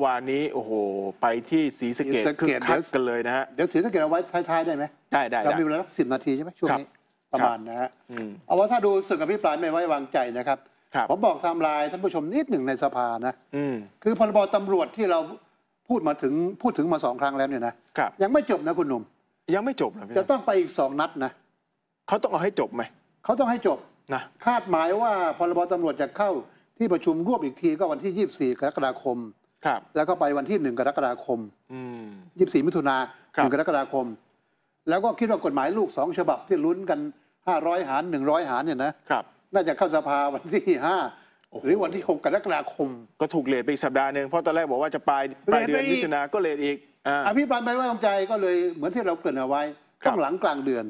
อวานนี้ โอ้โห ไปที่ศรีสะเกดคืกคัดกันเลยนะฮะ เดี๋ยวสีสะเกดเอาไว้ท้ายๆได้ไหม ได้ได้เราไดมีเวลาสิบนาทีใช่ไหมช่วงนี้ ประมาณนะฮะเอาว่าถ้าดูสื่อกับพี่ปรายไม่ไว้วางใจนะครับผมบอกตทมลายท่านผู้ชมนิดหนึ่งในสภานะคือพรบตำรวจที่เราพูดมาถึงพูดถึงมาสองครั้งแล้วเนี่ยนะยังไม่จบนะคุณหนุ่มยังไม่จบเหรอจะต้องไปอีกสองนัดนะเขาต้องเอาให้จบไหมเขาต้องให้จบนะคาดหมายว่าพรบตำรวจจะเข้าที่ประชุมรวบอีกทีก็วันที่ 24กรกฎาคมับแล้วก็ไปวันที่หนึ่งกรกฎาคมอยี่สิบสี่มิถุนาหนึ่งกรกฎาคม แล้วก็คิดว่ากฎหมายลูกสองฉบับที่ลุ้นกันห้าร้อยหารหนึ่งร้อยหารเนี่ยนะ ครับ น่าจะเข้าสภาวันที่ห้าหรือวันที่หกกรกฎาคม ก็ถูกเลทไปอีกสัปดาห์หนึ่ง เพราะตอนแรกบอกว่าจะปลายปลายเดือนมิถุนาก็เลทอีกอภิปรายไม่ไว้วางใจก็เลยเหมือนที่เราเกิดเอาไว้ขั้างหลังกลางเดือน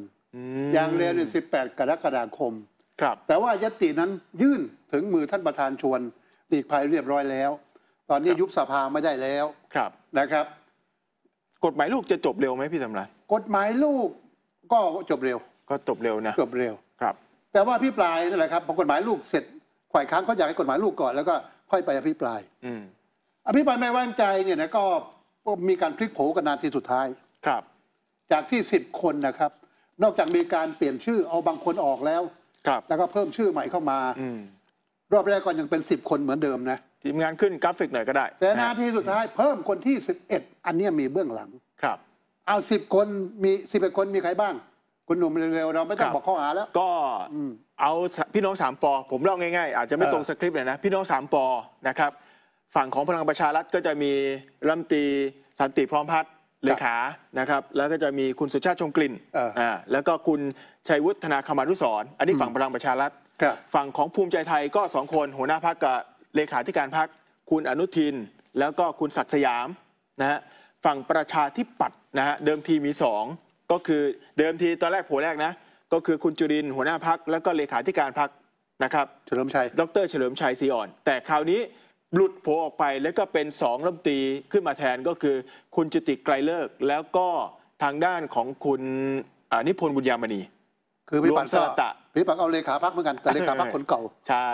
อย่างเร็วในี่สิบแปดกรกฎาคม ครับ แต่ว่ายตตินั้นยื่นถึงมือท่านประธานชวนหลีกภัยเรียบร้อยแล้วตอนนี้ยุบสภาไม่ได้แล้วครับนะครับ กฎหมายลูกจะจบเร็วไหมพี่สำรันกฎหมายลูกก็จบเร็ว ก็จบเร็วนะจบเร็วครับ แต่ว่าพี่ปลายนั่นแหละครับพอกฎหมายลูกเสร็จข่ายค้างเขาอยากให้กฎหมายลูกก่อนแล้วก็ค่อยไปอภิปราย อือภิปรายไม่ไว้างใจเนี่ยนะก็มีการพลิกโผกันนาทีสุดท้ายครับ จากที่สิบคนนะครับ นอกจากมีการเปลี่ยนชื่อเอาบางคนออกแล้ว ครับ แล้วก็เพิ่มชื่อใหม่เข้ามาอืรอบแรกก็ยังเป็นสิบคนเหมือนเดิมนะทีมงานขึ้นกราฟิกหน่อยก็ได้ แต่นาทีสุดท้ายเพิ่มคนที่11อันนี้มีเบื้องหลังครับ เอาสิบคนมีส็ดคนมีใครบ้าง คุณหนุ่มเร็วๆเราไม่ต้องบอกข้อหาแล้วก็เอาพี่น้องสามปอ ผมเล่าง่ายๆ อาจจะไม่ตรงสคริปต์เลยนะพี่น้องสามปอนะครับฝั่งของพลังประชารัฐก็จะมีรัมตีสันติพร้อมพัฒน์เลขานะครับแล้วก็จะมีคุณสุชาติชมกลิ่นอ่าแล้วก็คุณชัยวุฒนาคมานุสรอันนี้ฝั่งพลังประชารัฐฝั่งของภูมิใจไทยก็สองคนหัวหน้าพักกับเลขาธิการพักคุณอนุทินแล้วก็คุณศักดิ์สยามนะฮะฝั่งประชาธิปัตย์นะฮะเดิมทีมี2ก็คือเดิมทีตอนแรกโผล่แรกนะก็คือคุณจุรินหัวหน้าพักแล้วก็เลขาธิการพักนะครับเฉลิมชัยดร เฉลิมชัยซีอ่อนแต่คราวนี้หลุดโผล่ออกไปแล้วก็เป็นสองรัฐมนตรีขึ้นมาแทนก็คือ คุณจิติไกรเลิกแล้วก็ทางด้านของคุณอนิพนธ์บุญยามณี คือพี่ปันสลัตะพี่ปันเอาเลขาพักเหมือนกันแต่เลขาพักคนเก่าใช่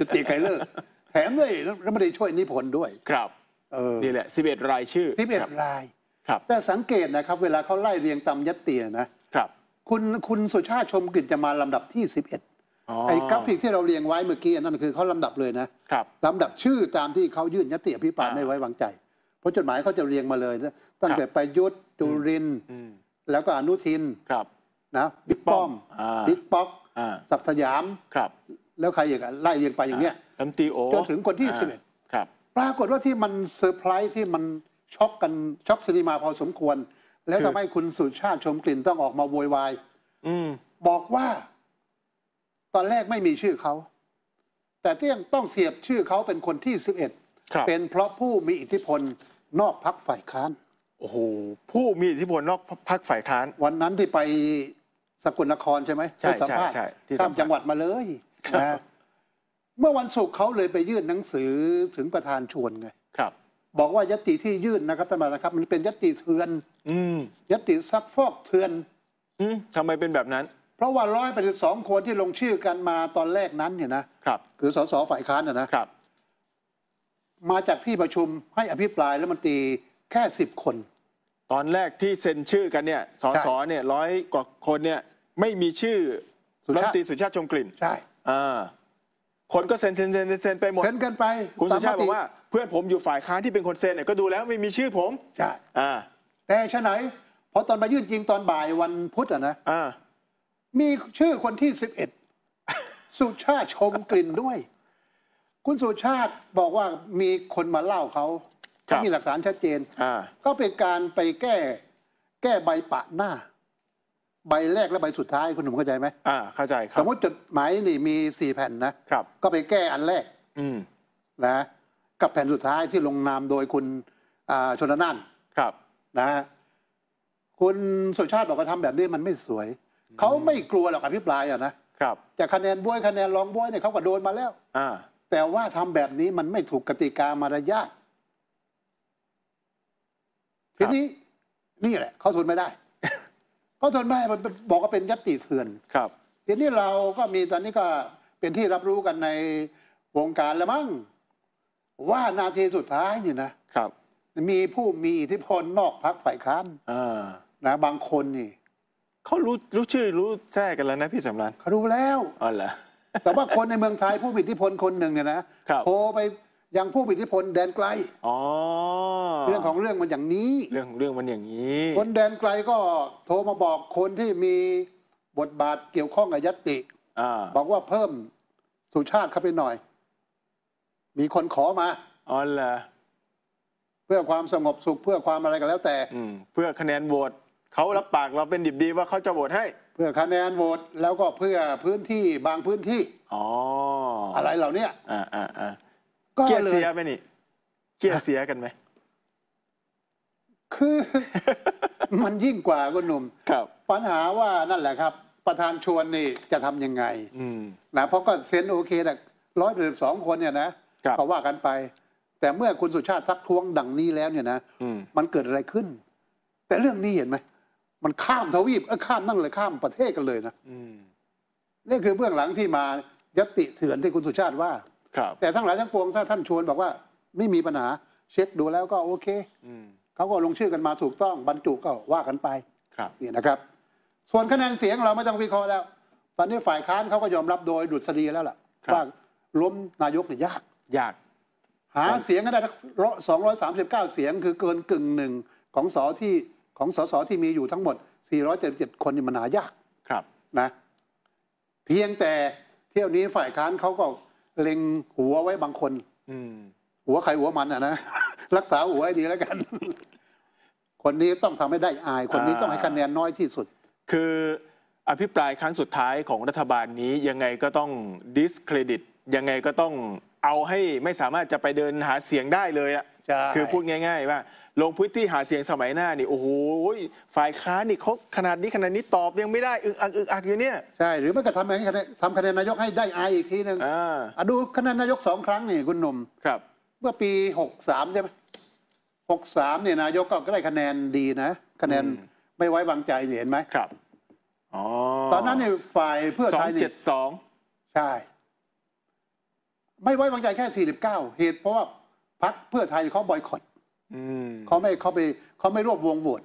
จิติไกรเลิกแถมด้วยรัฐมนตรีช่วยนิพนธ์ด้วยครับนี่แหละ11 รายชื่อ11รายครับ แต่สังเกตนะครับ เวลาเขาไล่เรียงตามยัตเตียนะครับคุณคุณสุชาติชมกลิ่นจะมาลำดับที่11ไอ้กราฟิกที่เราเรียงไว้เมื่อกี้นั่นคือเขาลำดับเลยนะครับลำดับชื่อตามที่เขายื่นยัตเตียพิปรายไม่ไว้วางใจเพราะจดหมายเขาจะเรียงมาเลยนะตั้งแต่ประยุทธ์จุรินแล้วก็อนุทินครับนะบิ๊กป้อมบิ๊กป๊อกศักดิ์สยามครับแล้วใครอีกอะไล่เรียงไปอย่างเนี้ยตีโอจนถึงคนที่สิบเอ็ดปรากฏว่าที่มันเซอร์ไพรส์ที่มัน ช็อกกันช็อกซีนีมาพอสมควร แล้วทำให้คุณสุชาติชมกลิ่นต้องออกมาโวยวายบอกว่า ตอนแรกไม่มีชื่อเขา แต่ตี้ยังต้องเสียบชื่อเขาเป็นคนที่สิบเอ็ด เป็นเพราะผู้มีอิทธิพลนอกพักฝ่ายค้าน โอ้โห ผู้มีอิทธิพลนอกพักฝ่ายค้าน วันนั้นที่ไปสกลนครใช่ไหมใช่ใช่ใช่ข้าจังหวัดมาเลยนะเมื่อวันศุกร์เขาเลยไปยื่นหนังสือถึงประธานชวนไง ครับ บอกว่ายติที่ยื่นนะครับท่านประธานครับมันเป็นยติเถือน อืมยติซักฟอกเถือนอืมทำไมเป็นแบบนั้น เพราะว่าร้อยแปดสิบสองคนที่ลงชื่อกันมาตอนแรกนั้นเนี่ยนะ ครับ คือสสฝ่ายค้านนะ ครับ มาจากที่ประชุมให้อภิปรายแล้วมันตีแค่สิบคน ตอนแรกที่เซ็นชื่อกันเนี่ย สสเนี่ยร้อยกว่าคนเนี่ย ไม่มีชื่อรัฐมนตรีสุชาติชมกลิ่น ใช่อคนก็เซ็นเซ็นเซ็นเซ็นไปหมดเซ็นกันไปคุณสุชาติบอกว่า เพื่อนผมอยู่ฝ่ายค้านที่เป็นคนเซ็นเนี่ยก็ดูแล้วไม่มีชื่อผมใช่อ่า แต่ชะไหนพอตอนมายื่นจริงตอนบ่ายวันพุธอ่ะนะมีชื่อคนที่สิบเอ็ดสุชาติชมกลิ่นด้วย คุณสุชาติบอกว่ามีคนมาเล่าเขาเขามีหลักฐานชัดเจนก็เป็นการไปแก้แก้ใบปะหน้าใบแรกและใบสุดท้ายคุณหนุ่มเข้าใจไหม อ่าเข้าใจครับ สมมติจดหมายนี่มีสี่แผ่นนะครับ ก็ไปแก้อันแรก อืมนะ กับแผ่นสุดท้ายที่ลงนามโดยคุณอ่าชนนันานครับนะฮะคุณสุชาติบอกว่าทำแบบนี้มันไม่สวย เขาไม่กลัวหรอกอภิปรายอะนะ ครับจากคะแนนบ้วยคะแนนรองบ้วยเนี่ยเขาก็โดนมาแล้ว อ่าแต่ว่าทำแบบนี้มันไม่ถูกกติกามารยาททีนี้นี่แหละ เขาทนไม่ได้าะทนไม่ มันบอกว่าเป็นยัตติเถื่อน ครับ ทีนี้เราก็มีตอนนี้ก็ เป็นที่รับรู้กันในวงการแล้วมั้งว่านาทีสุดท้ายนี่นะ ครับ มีผู้มีอิทธิพลนอกพักฝ่ายค้านนะ บางคนนี่ เขารู้รู้ชื่อรู้แท้กันแล้ว นะพี่สำรานเขารู้แล้วอ๋อเหรอแต่ว่าคนในเมืองไทยผู้มีอิทธิพลคนหนึ่งเนี่ยนะโทรไปอย่างผู้มีอิทธิพลแดนไกลอเรื่องของเรื่องมันอย่างนี้ เรื่องเรื่องมันอย่างนี้ คนแดนไกลก็โทรมาบอกคนที่มีบทบาทเกี่ยวข้องกับยัตติอบอกว่าเพิ่มสุชาติเข้าไปหน่อย มีคนขอมาอ๋อเหรอเพื่อความสงบสุขเพื่อความอะไรก็แล้ว แต่ อืเพื่อคะแนนโหวตเขารับปากเราเป็นดิบดีว่าเขาจะโหวตให้ เพื่อคะแนนโหวตแล้วก็เพื่อพื้นที่บางพื้นที่อ๋ออะไรเหล่าเนี้ยอ่าอ่าอ่าก็เกียร์เสียไหมนี่เกียร์เสียกันไหมคือ มันยิ่งกว่าก็หนุ่ม ครับปัญหาว่านั่นแหละครับ ประธานชวนนี่จะทํำยังไงนะเพราะก็เซ็นโอเคแต่ร้อยหรือสองคน เนี่ยนะก็ว่ากันไป แต่เมื่อคุณสุชาติทักท้วงดังนี้แล้ว เนี่ยนะมันเกิดอะไรขึ้น แต่เรื่องนี้เห็นไหมมันข้ามทวีปเออข้ามนั่งเลยข้ามประเทศกันเลยนะนี่คือเบื้องหลังที่มายติเถื่อนที่คุณสุชาติว่าแต่ทั้งหลายทั้งปวงถ้าท่านชวนบอกว่าไม่มีปัญหาเช็คดูแล้วก็โอเคอเขาก็ลงชื่อกันมาถูกต้องบรรจุก็ว่ากันไป ครับนี่นะครับ ส่วนคะแนนเสียงเราไม่ต้องวิเคราะห์แล้ว ตอนนี้ฝ่ายค้านเขาก็ยอมรับโดย ดุษฎีแล้วล่ะว่าล้มนายกนี่ยาก ยาก หาเสียงก็ได้ร้อยสองร้อยสามสิบเก้าเสียงคือเกินกึ่งหนึ่ง ของสอที่ของสสที่มีอยู่ทั้งหมดสี่ร้อยเจ็ดจ็ดคนนี่มันหายากครับนะ เพียงแต่เที่ยวนี้ฝ่ายค้านเขาก็เล็งหัวไว้บางคนหัวใครหัวมันอ่ะนะ รักษาหัวให้ดีแล้วกัน คนนี้ต้องทำให้ได้อาย คนนี้ต้องให้คะแนนน้อยที่สุด คืออภิปรายครั้งสุดท้ายของรัฐบาลนี้ยังไงก็ต้องดิสเครดิตยังไงก็ต้องเอาให้ไม่สามารถจะไปเดินหาเสียงได้เลยอะคือพูดง่าย ๆ ว่า ลงพื้นที่หาเสียงสมัยหน้านี่ โอ้โหฝ่ายค้านนี่เขาขนาดนี้ ขนาดนี้ตอบยังไม่ได้อึกอักอึกอักอยู่เนี่ย ใช่ หรือไม่ก็ทำให้คะแนนทำคะแนนนายกให้ได้อายอีกทีหนึ่งอ่าดูคะแนนนายกสองครั้ง นี่ คุณหนุ่มครับ เมื่อปีหกสามใช่ไหมหกสามเนี่ยนายกก็ได้คะแนนดีนะคะแนนไม่ไว้วางใจเห็นไหมครับอ๋อตอนนั้นเนี่ยฝ่ายเพื่อสอไทงยเจ็ดสองใช่ ไม่ไว้วางใจแค่สสี่ิบเก้าเหตุเพราะว่าพักเพื่อไทยเขาบอยคอตเขาไม่เขาไปเขาไม่รวบวงโหวต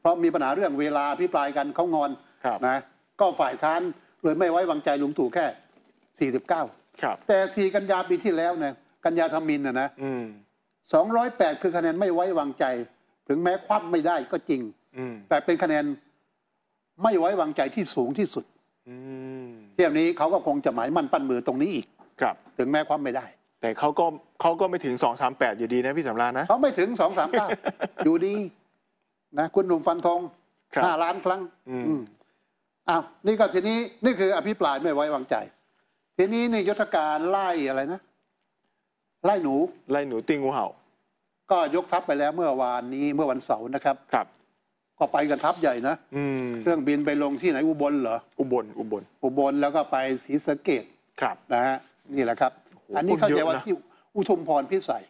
เพราะมีปัญหาเรื่องเวลาพิปรายกันเขางอนนะ ก็ฝ่ายค้านเลยไม่ไว้วางใจลุงตู่แค่สี่สิบเก้าแต่สี่กันยาปีที่แล้วนะกันยาธรรมินนะนะสองร้อยแปดคือคะแนนไม่ไว้วางใจ ถึงแม้คว่ำไม่ได้ก็จริงแต่เป็นคะแนนไม่ไว้วางใจที่สูงที่สุดเทียบนี้เขาก็คงจะหมายมั่นปั้นมือตรงนี้อีกถึงแม้คว่ำไม่ได้แต่เขาก็เขาก็ไม่ถึงสองสามแปดอยู่ดีนะพี่สำราญนะเขาไม่ถึงสองสามเก้าอยู่ดีนะคุณหนุ่มฟันทองห้าล้านครั้ง อืมออ้าวนี่ก็ทีนี้ นี่คืออภิปรายไม่ไว้วางใจ ทีนี้ในยุทธการไล่อะไรนะไล่หนู ไล่หนูตีงูเห่า ก็ยกทัพไปแล้วเมื่อวานนี้เมื่อวันเสาร์นะครับ ครับ ก็ไปกันทัพใหญ่นะอืมเครื่องบินไปลงที่ไหนอุบลเหรออุบลอุบลอุบลแล้วก็ไปศรีสะเกดครับ นะฮะนี่แหละครับอันนี้เข้าใจว่าที่ อุทุมพรพิสัย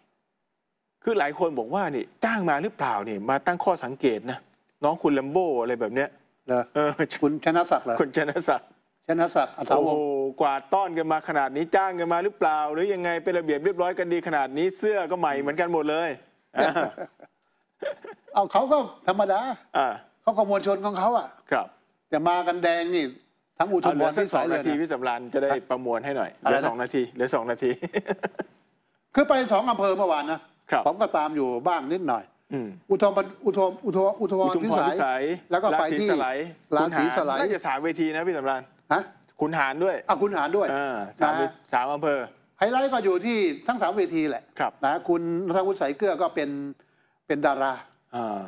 คือหลายคนบอกว่านี่ จ้างมาหรือเปล่านี่ มาตั้งข้อสังเกตนะน้องคุณลัมโบอะไรแบบเนี้ยนะคุณชนะศักดิ์เหรอคุณชนะศักดิ์ ชนะศักดิ์อัตวงกวาดต้อนกันมาขนาดนี้ จ้างกันมาหรือเปล่า หรือยังไงเป็นระเบียบเรียบร้อยกันดีขนาดนี้ เสื้อก็ใหม่เหมือนกันหมดเลยเอาเขาก็ธรรมดาเขาขโมวชนของเขาอ่ะ ครับแต่มากันแดงนี่ทั้งอุทุมพรท้งสองนาทีพี่สำรานจะได้ประมวลให้หน่อยเหลือสองนาทีเหลือสองนาที คือไปสองอำเภอเมื่อวานนะผมก็ตามอยู่บ้างนิดหน่อยอุทมอุทมอุทมอุทมพิสัย แล้วก็ไปที่ลาศีสไลน่าจะสามเวทีนะพี่สำรานฮะขุนหารด้วยอ่ะขุนหารด้วยสามสามอำเภอไฮไลท์ก็อยู่ที่ทั้งสามเวทีแหละนะคุณนทวุฒิสายเกลือก็เป็นเป็นดารา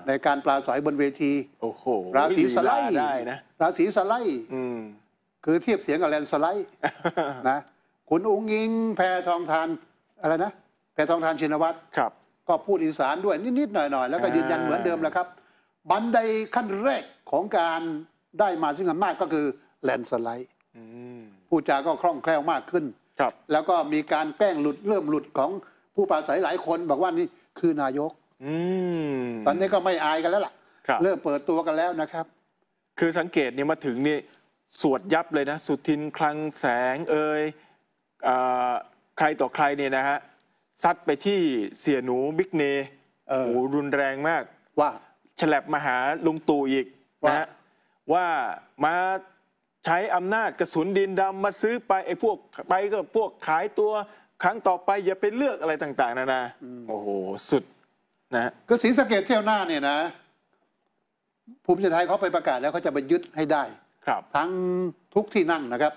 ในการปลาสอยบนเวทีโอ้โหราศีสไลได้นะราศีสไลคือเทียบเสียงกับแลนสไลด์นะ คุณอุ้งยิง แพทองทานอะไรนะ แพทองทานชินวัตรครับก็พูดอีสานด้วยนิดๆหน่อยๆ แล้วก็ยืนยันเหมือนเดิมแล้วครับ บันไดขั้นแรกของการได้มาซึ่งอำนาจก็คือแลนสไลด์ผู้จาก็คล่องแคล่วมากขึ้น ครับ แล้วก็มีการแกล้งหลุดเริ่มหลุดของผู้ปราศัยหลายคนบอกว่านี่คือนายกอตอนนี้ก็ไม่อายกันแล้วล่ะเริ่มเปิดตัวกันแล้วนะครับ คือสังเกตเนี่ยมาถึงนี่สวดยับเลยนะ สุทินคลังแสงเอ่ยใครต่อใครเนี่ยนะฮะ ซัดไปที่เสียหนูบิ๊กเนโอ้โห รุนแรงมาก ว่าฉลับมาหาลุงตู่อีกนะฮะว่ามาใช้อำนาจกระสุนดินดำมาซื้อไป ไอ้พวกไปก็พวก ขายตัว ครั้งต่อไปอย่าไปเลือกอะไรต่าง ๆนานาโอ้โห สุด นะก็สีสเกตเที่ยวหน้าเนี่ยนะภูมิใจไทยเขาไปประกาศแล้วเขาจะไปยึดให้ได้ทั้งทุกที่นั่งนะครับ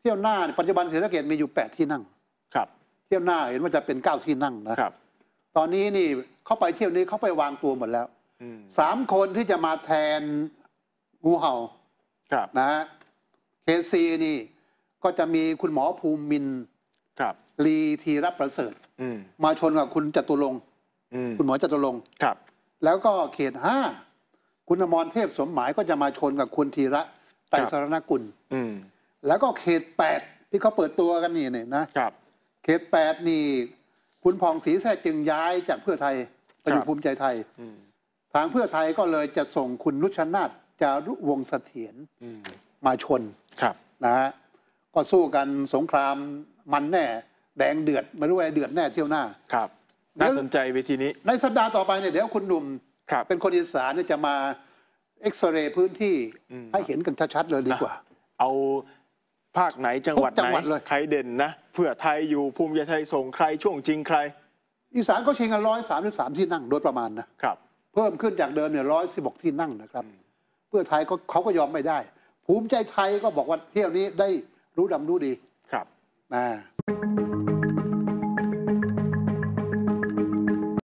เที่ยวหน้าปัจจุบันศรีสเกดมีอยู่8ที่นั่ง ครับ เที่ยวหน้าเห็นว่าจะเป็น9ที่นั่งนะครับตอนนี้นี่เขาไปเที่ยวนี้เขาไปวางตัวหมดแล้วสามคนที่จะมาแทนงูเห่าครับนะฮะเคซีนี่ ก็จะมีคุณหมอภูมิมินครับลีธีรับประเสริฐมาชนกับคุณจตุรงคุณหมอจตุรงครับ แล้วก็เขตห้าคุณอมรเทพสมหมายก็จะมาชนกับคุณธีระไตสรณกุลแล้วก็เขตแปดที่เขาเปิดตัวกันนี่เนี่ยนะครับ เขตแปดนี่ คุณพองศรีแท้จึงย้ายจากเพื่อไทยไปอยู่ภูมิใจไทยทางเพื่อไทยก็เลยจะส่งคุณนุชนาธจารุวงเสถียรมาชนครับนะฮะก็สู้กันสงครามมันแน่ แดงเดือด ไม่รู้อะไรเดือดแน่เที่ยวหน้าครับน่าสนใจเวทีนี้ ในสัปดาห์ต่อไปเนี่ย เดี๋ยวคุณหนุ่มเป็นคนอีสานจะมาเอ็กซเรย์พื้นที่ให้เห็นกันชัด ๆ เลยดีกว่า เอาภาคไหนจังหวัดไหนใครเด่นนะเผื่อไทยอยู่ภูมิใจไทยส่งใครช่วงจริงใครอีสานก็ชิงกันร้อยสามสิบสามที่นั่ง โดยประมาณนะครับเพิ่มขึ้นจากเดิมเนี่ยร้อยสิบกที่นั่งนะครับ เพื่อไทยก็เขาก็ยอมไม่ได้ ภูมิใจไทยก็บอกว่าเที่ยวนี้ได้รู้ดำรู้ดีครับนะ